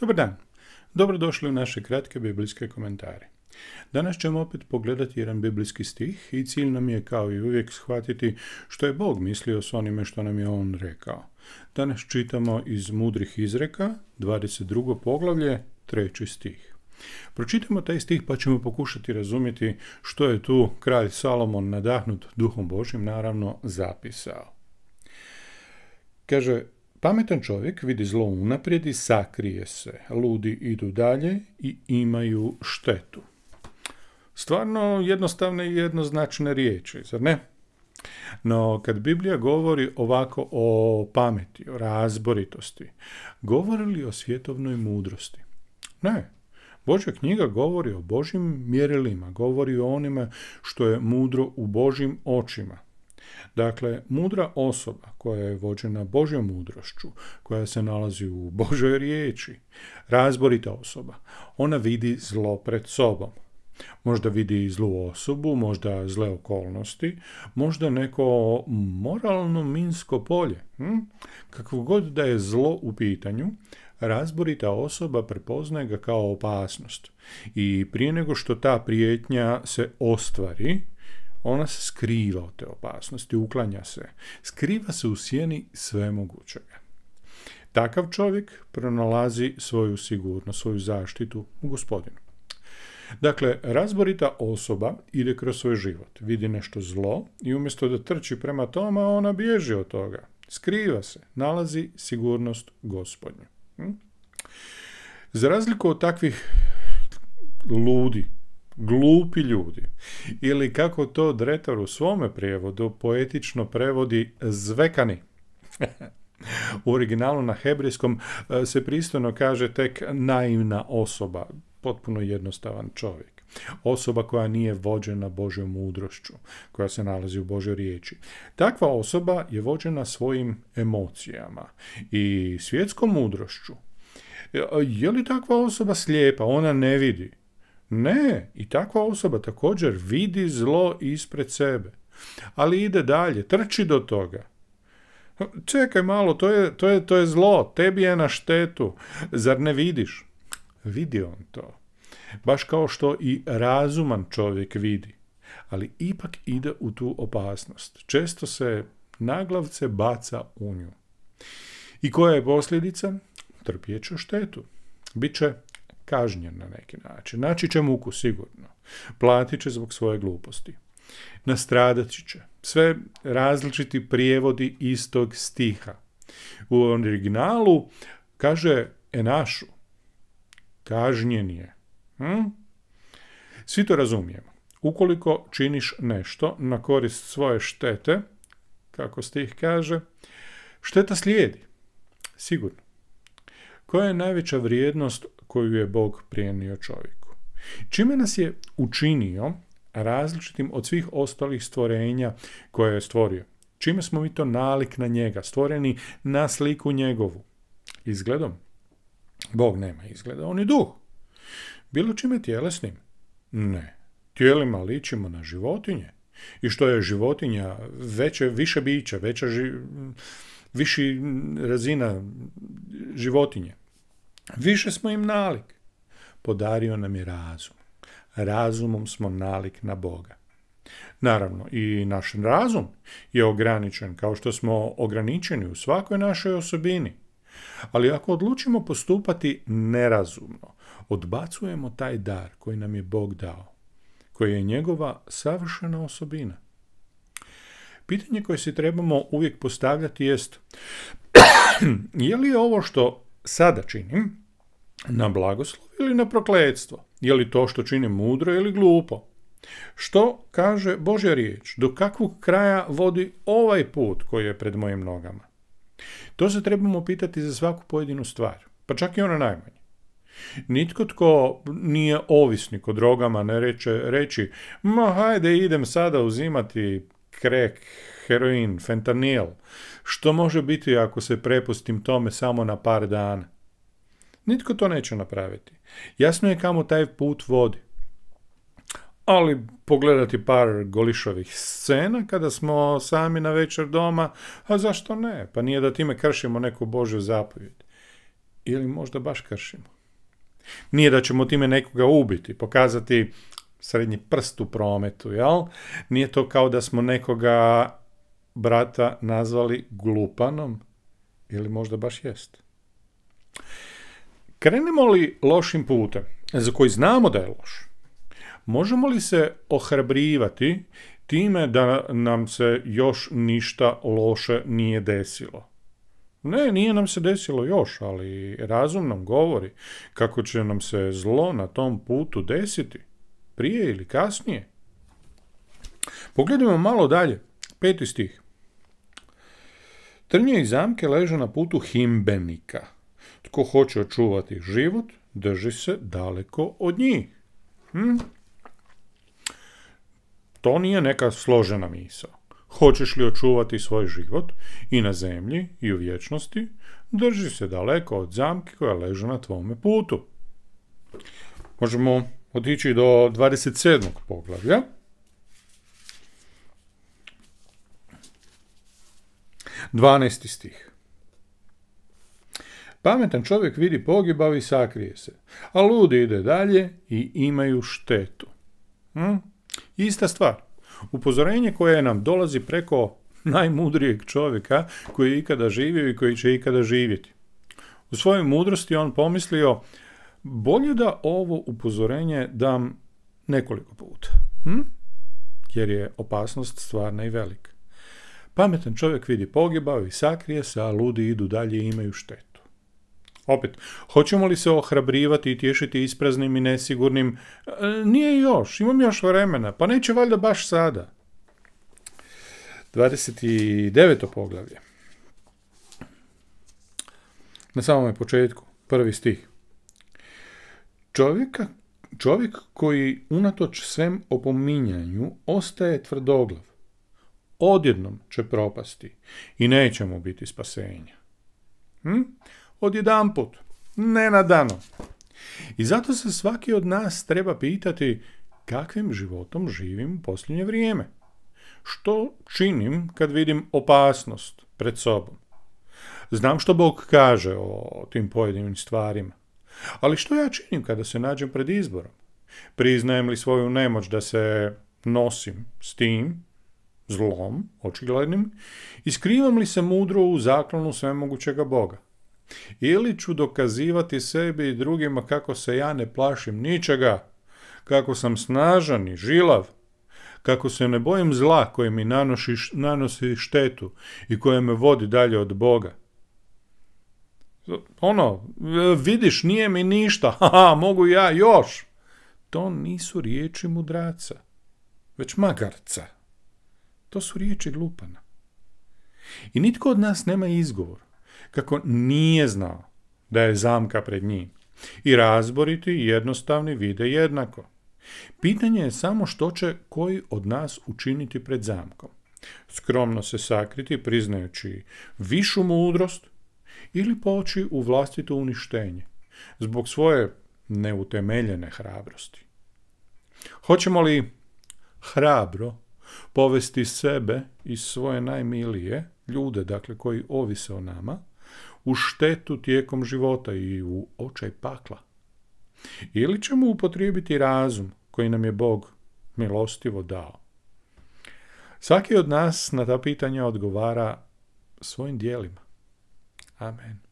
Dobar dan. Dobrodošli u naše kratke biblijske komentare. Danas ćemo opet pogledati jedan biblijski stih i cilj nam je kao i uvijek shvatiti što je Bog mislio s onime što nam je On rekao. Danas čitamo iz Mudrih izreka, 22. poglavlje, 3. stih. Pročitamo taj stih pa ćemo pokušati razumjeti što je tu kralj Salomon nadahnut duhom Božim naravno zapisao. Kaže, Pametan čovjek vidi zlo unaprijed i sakrije se. Ludi idu dalje i imaju štetu. Stvarno jednostavne i jednoznačne riječi, zar ne? No, kad Biblija govori ovako o pameti, o razboritosti, govori li o svjetovnoj mudrosti? Ne. Božja knjiga govori o Božim mjerilima, govori o onima što je mudro u Božim očima. Dakle, mudra osoba koja je vođena Božjom mudrošću, koja se nalazi u Božoj riječi, razborita osoba, ona vidi zlo pred sobom. Možda vidi zlu osobu, možda zle okolnosti, možda neko moralno minsko polje. Hm? Kako god da je zlo u pitanju, razborita osoba prepoznaje ga kao opasnost. I prije nego što ta prijetnja se ostvari, ona se skriva od te opasnosti, uklanja se. Skriva se u sjeni svemogućega. Takav čovjek pronalazi svoju sigurnost, svoju zaštitu u gospodinu. Dakle, razborita osoba ide kroz svoj život, vidi nešto zlo i umjesto da trči prema tome, ona bježi od toga. Skriva se, nalazi sigurnost gospodnju. Hm? Za razliku od takvih ludi glupi ljudi. Ili kako to Dretar u svome prijevodu poetično prevodi zvekani. u originalu na hebrijskom e, se pristojno kaže tek naivna osoba, potpuno jednostavan čovjek. Osoba koja nije vođena Božjom mudrošću, koja se nalazi u Božoj riječi. Takva osoba je vođena svojim emocijama i svjetskom mudrošću. E, je li takva osoba slijepa? Ona ne vidi. Ne, i takva osoba također vidi zlo ispred sebe. Ali ide dalje, trči do toga. Čekaj malo, to je, to je, to je zlo, tebi je na štetu. Zar ne vidiš? Vidi on to. Baš kao što i razuman čovjek vidi. Ali ipak ide u tu opasnost. Često se naglavce baca u nju. I koja je posljedica? Trpijeću štetu. Biće kažnjen na neki način. Naći će muku sigurno. Platit će zbog svoje gluposti. Nastradati će. Sve različiti prijevodi istog stiha. U originalu kaže enašu. Kažnjen je. Hm? Svi to razumijemo. Ukoliko činiš nešto na korist svoje štete, kako stih kaže, šteta slijedi. Sigurno. Koja je najveća vrijednost koju je Bog prijenio čovjeku. Čime nas je učinio različitim od svih ostalih stvorenja koje je stvorio? Čime smo mi to nalik na njega, stvoreni na sliku njegovu? Izgledom? Bog nema izgleda, on je duh. Bilo čime tjelesnim? Ne. Tijelima ličimo na životinje. I što je životinja veće, više bića, veća ži, viši razina životinje. Više smo im nalik. Podario nam je razum. Razumom smo nalik na Boga. Naravno, i naš razum je ograničen, kao što smo ograničeni u svakoj našoj osobini. Ali ako odlučimo postupati nerazumno, odbacujemo taj dar koji nam je Bog dao, koji je njegova savršena osobina. Pitanje koje se trebamo uvijek postavljati jest je li ovo što sada činim, na blagoslov ili na prokledstvo? Je li to što činim mudro ili glupo? Što kaže Božja riječ? Do kakvog kraja vodi ovaj put koji je pred mojim nogama? To se trebamo pitati za svaku pojedinu stvar, pa čak i ona najmanje. Nitko tko nije ovisnik o drogama ne reče, reći, ma hajde idem sada uzimati krek, heroin, fentanil, što može biti ako se prepustim tome samo na par dana. Nitko to neće napraviti. Jasno je kamo taj put vodi. Ali pogledati par golišovih scena kada smo sami na večer doma, a zašto ne? Pa nije da time kršimo neku Božju zapovjed. Ili možda baš kršimo. Nije da ćemo time nekoga ubiti, pokazati srednji prst u prometu, jel? Nije to kao da smo nekoga brata nazvali glupanom ili možda baš jest. Krenemo li lošim putem, za koji znamo da je loš, možemo li se ohrabrivati time da nam se još ništa loše nije desilo? Ne, nije nam se desilo još, ali razum nam govori kako će nam se zlo na tom putu desiti, prije ili kasnije. Pogledajmo malo dalje, peti stih. Trnje i zamke leže na putu himbenika. Tko hoće očuvati život, drži se daleko od njih. Hm? To nije neka složena misao. Hoćeš li očuvati svoj život i na zemlji i u vječnosti, drži se daleko od zamke koja leže na tvome putu. Možemo otići do 27. poglavlja. 12. stih. Pametan čovjek vidi pogibav i sakrije se, a ludi ide dalje i imaju štetu. Hm? Ista stvar. Upozorenje koje nam dolazi preko najmudrijeg čovjeka koji je ikada živio i koji će ikada živjeti. U svojoj mudrosti on pomislio bolje da ovo upozorenje dam nekoliko puta, hm? jer je opasnost stvarna i velika. Pametan čovjek vidi pogibao i sakrije se, a ludi idu dalje i imaju štetu. Opet, hoćemo li se ohrabrivati i tješiti ispraznim i nesigurnim? E, nije još, imam još vremena, pa neće valjda baš sada. 29. poglavlje. Na samom početku, prvi stih. Čovjeka, čovjek koji unatoč svem opominjanju ostaje tvrdoglav odjednom će propasti i neće mu biti spasenja. Hm? Odjedan put, ne na dano. I zato se svaki od nas treba pitati kakvim životom živim u posljednje vrijeme. Što činim kad vidim opasnost pred sobom? Znam što Bog kaže o tim pojedinim stvarima. Ali što ja činim kada se nađem pred izborom? Priznajem li svoju nemoć da se nosim s tim zlom, očiglednim, iskrivam li se mudro u zaklonu svemogućega Boga? Ili ću dokazivati sebi i drugima kako se ja ne plašim ničega, kako sam snažan i žilav, kako se ne bojim zla koje mi nanosi, nanosi štetu i koje me vodi dalje od Boga. Ono, e, vidiš, nije mi ništa, ha, mogu ja još. To nisu riječi mudraca, već magarca. To su riječi glupana. I nitko od nas nema izgovor kako nije znao da je zamka pred njim. I razboriti jednostavni vide jednako. Pitanje je samo što će koji od nas učiniti pred zamkom. Skromno se sakriti priznajući višu mudrost ili poći u vlastito uništenje zbog svoje neutemeljene hrabrosti. Hoćemo li hrabro povesti sebe i svoje najmilije, ljude dakle koji ovise o nama, u štetu tijekom života i u očaj pakla. Ili ćemo upotrijebiti razum koji nam je Bog milostivo dao. Svaki od nas na ta pitanja odgovara svojim dijelima. Amen.